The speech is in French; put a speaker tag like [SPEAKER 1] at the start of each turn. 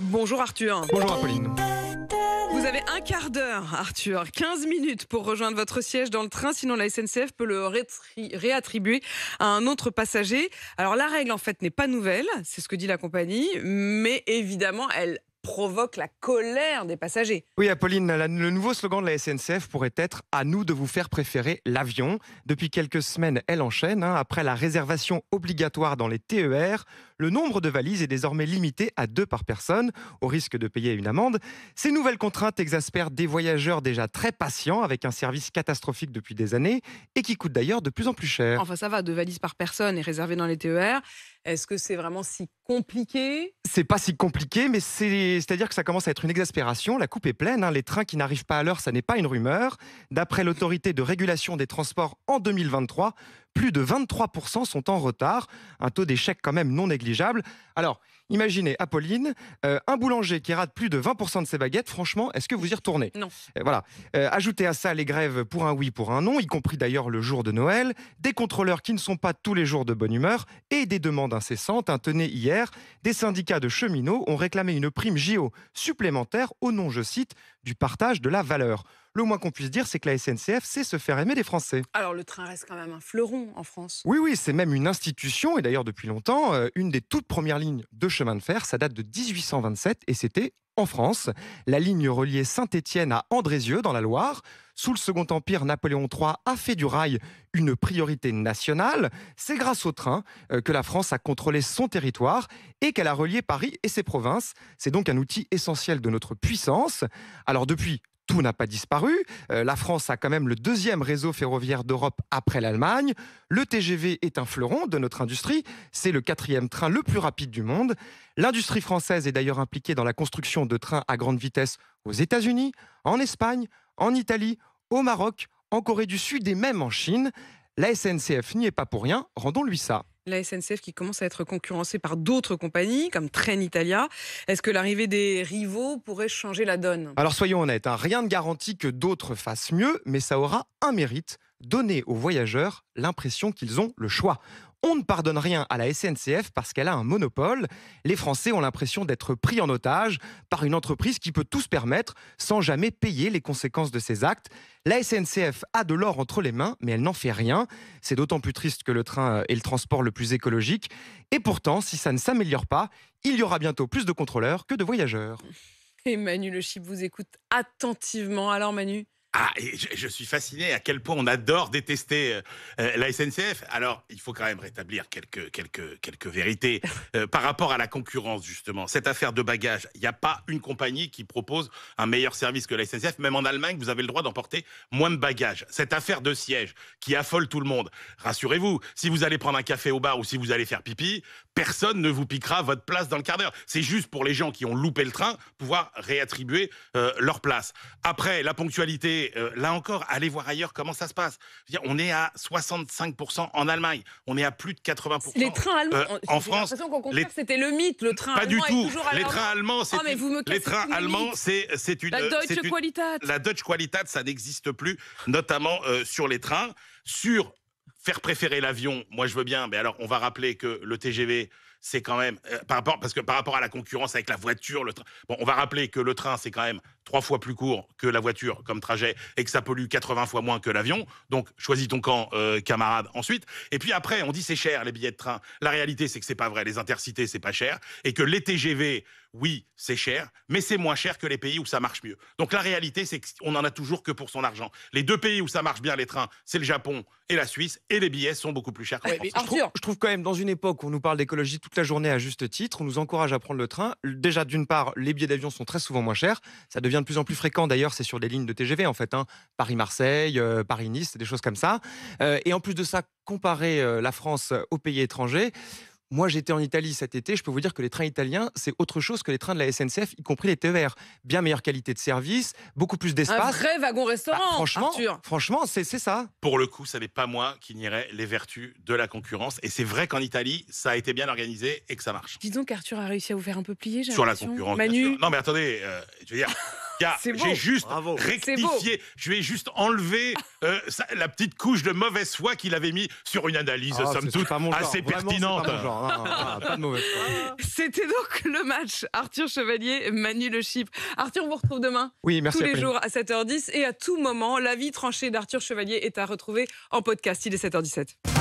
[SPEAKER 1] Bonjour Arthur. Bonjour Apolline. Vous avez un quart d'heure, Arthur, 15 minutes pour rejoindre votre siège dans le train, sinon la SNCF peut le réattribuer à un autre passager. Alors la règle en fait n'est pas nouvelle, c'est ce que dit la compagnie, mais évidemment elle provoque la colère des passagers.
[SPEAKER 2] Oui, Apolline, le nouveau slogan de la SNCF pourrait être À nous de vous faire préférer l'avion. Depuis quelques semaines, elle enchaîne. Hein. après la réservation obligatoire dans les TER, le nombre de valises est désormais limité à deux par personne, au risque de payer une amende. Ces nouvelles contraintes exaspèrent des voyageurs déjà très patients, avec un service catastrophique depuis des années, et qui coûte d'ailleurs de plus en plus cher.
[SPEAKER 1] Enfin, ça va, deux valises par personne et réservées dans les TER. Est-ce que c'est vraiment si compliqué
[SPEAKER 2] C'est pas si compliqué, mais c'est-à-dire que ça commence à être une exaspération. La coupe est pleine. Hein. Les trains qui n'arrivent pas à l'heure, ça n'est pas une rumeur. D'après l'autorité de régulation des transports en 2023, plus de 23% sont en retard, un taux d'échec quand même non négligeable. Alors, imaginez, Apolline, euh, un boulanger qui rate plus de 20% de ses baguettes, franchement, est-ce que vous y retournez Non. Euh, voilà. Euh, ajoutez à ça les grèves pour un oui, pour un non, y compris d'ailleurs le jour de Noël, des contrôleurs qui ne sont pas tous les jours de bonne humeur et des demandes incessantes. un tenez, hier, des syndicats de cheminots ont réclamé une prime JO supplémentaire au nom, je cite, du partage de la valeur. Le moins qu'on puisse dire, c'est que la SNCF sait se faire aimer des Français.
[SPEAKER 1] Alors le train reste quand même un fleuron en France.
[SPEAKER 2] Oui, oui, c'est même une institution, et d'ailleurs depuis longtemps, euh, une des toutes premières lignes de chemin de fer, ça date de 1827, et c'était en France. La ligne reliait Saint-Étienne à Andrézieux dans la Loire. Sous le Second Empire, Napoléon III a fait du rail une priorité nationale. C'est grâce au train euh, que la France a contrôlé son territoire et qu'elle a relié Paris et ses provinces. C'est donc un outil essentiel de notre puissance. Alors depuis, tout n'a pas disparu. Euh, la France a quand même le deuxième réseau ferroviaire d'Europe après l'Allemagne. Le TGV est un fleuron de notre industrie. C'est le quatrième train le plus rapide du monde. L'industrie française est d'ailleurs impliquée dans la construction de trains à grande vitesse aux États-Unis, en Espagne, en Italie, au Maroc, en Corée du Sud et même en Chine. La SNCF n'y est pas pour rien. Rendons-lui ça
[SPEAKER 1] la SNCF qui commence à être concurrencée par d'autres compagnies comme Train Italia. Est-ce que l'arrivée des rivaux pourrait changer la donne
[SPEAKER 2] Alors soyons honnêtes, hein, rien ne garantit que d'autres fassent mieux, mais ça aura un mérite donner aux voyageurs l'impression qu'ils ont le choix. On ne pardonne rien à la SNCF parce qu'elle a un monopole. Les Français ont l'impression d'être pris en otage par une entreprise qui peut tout se permettre sans jamais payer les conséquences de ses actes. La SNCF a de l'or entre les mains, mais elle n'en fait rien. C'est d'autant plus triste que le train est le transport le plus écologique. Et pourtant, si ça ne s'améliore pas, il y aura bientôt plus de contrôleurs que de voyageurs.
[SPEAKER 1] Et Manu Le Chip vous écoute attentivement. Alors Manu
[SPEAKER 3] ah, je, suis fasciné à quel point on adore détester euh, euh, la SNCF. Alors, il faut quand même rétablir quelques, quelques, quelques vérités euh, par rapport à la concurrence, justement. Cette affaire de bagages, il n'y a pas une compagnie qui propose un meilleur service que la SNCF. Même en Allemagne, vous avez le droit d'emporter moins de bagages. Cette affaire de siège qui affole tout le monde, rassurez-vous, si vous allez prendre un café au bar ou si vous allez faire pipi, personne ne vous piquera votre place dans le quart d'heure. C'est juste pour les gens qui ont loupé le train, pouvoir réattribuer leur place. Après, la ponctualité euh, là encore, allez voir ailleurs comment ça se passe. on est à 65% en Allemagne, on est à plus de 80%. Les trains allemands, euh, en France. Les... c'était le mythe, le train pas Pas du tout. Les trains allemands, c'est. Oh, les trains une allemands, c'est, une. La euh, Deutsche Qualität. La Deutsche Qualität, ça n'existe plus, notamment sur les trains. Sur faire préférer l'avion, moi je veux bien, mais alors on va rappeler que le TGV c'est quand même par rapport parce que par rapport à la concurrence avec la voiture, le train. Bon, on va rappeler que le train c'est quand même trois fois plus court que la voiture comme trajet et que ça pollue 80 fois moins que l'avion. Donc choisis ton camp, euh, camarade, ensuite. Et puis après, on dit c'est cher les billets de train. La réalité, c'est que c'est pas vrai. Les intercités, c'est pas cher. Et que les TGV, oui, c'est cher, mais c'est moins cher que les pays où ça marche mieux. Donc la réalité, c'est qu'on en a toujours que pour son argent. Les deux pays où ça marche bien, les trains, c'est le Japon et la Suisse, et les billets sont beaucoup plus chers Je trouve,
[SPEAKER 2] je trouve, quand même, dans une époque où on nous parle d'écologie toute la journée à juste titre, on nous encourage à prendre le train. Déjà, d'une part, les billets d'avion sont très souvent moins chers. Ça devient de plus en plus fréquent. D'ailleurs, c'est sur des lignes de TGV, en fait. Hein. Paris-Marseille, euh, Paris-Nice, des choses comme ça. Euh, et en plus de ça, comparer euh, la France aux pays étrangers, moi, j'étais en Italie cet été. Je peux vous dire que les trains italiens, c'est autre chose que les trains de la
[SPEAKER 3] SNCF, y compris
[SPEAKER 2] les TER. Bien meilleure qualité de service, beaucoup plus d'espace. Un
[SPEAKER 1] vrai wagon-restaurant. Bah, franchement, Arthur.
[SPEAKER 2] franchement, c'est ça.
[SPEAKER 3] Pour le coup, ce n'est pas moi qui nierais les vertus de la concurrence. Et c'est vrai qu'en Italie, ça a été bien organisé et que ça marche.
[SPEAKER 1] Disons qu'Arthur a réussi à vous faire un peu plier. Sur la concurrence. Manu.
[SPEAKER 3] Non, mais attendez, tu je veux dire, j'ai juste rectifié, je vais juste enlever euh, la petite couche de mauvaise foi qu'il avait mis sur une analyse, somme toute, assez pertinente. C'était donc le match Arthur
[SPEAKER 1] Chevalier, Manu Le chip Arthur, on vous retrouve demain. Oui, Tous les jours à 7h10 et à tout moment, la vie tranchée d'Arthur Chevalier est à retrouver en podcast. Il est 7h17.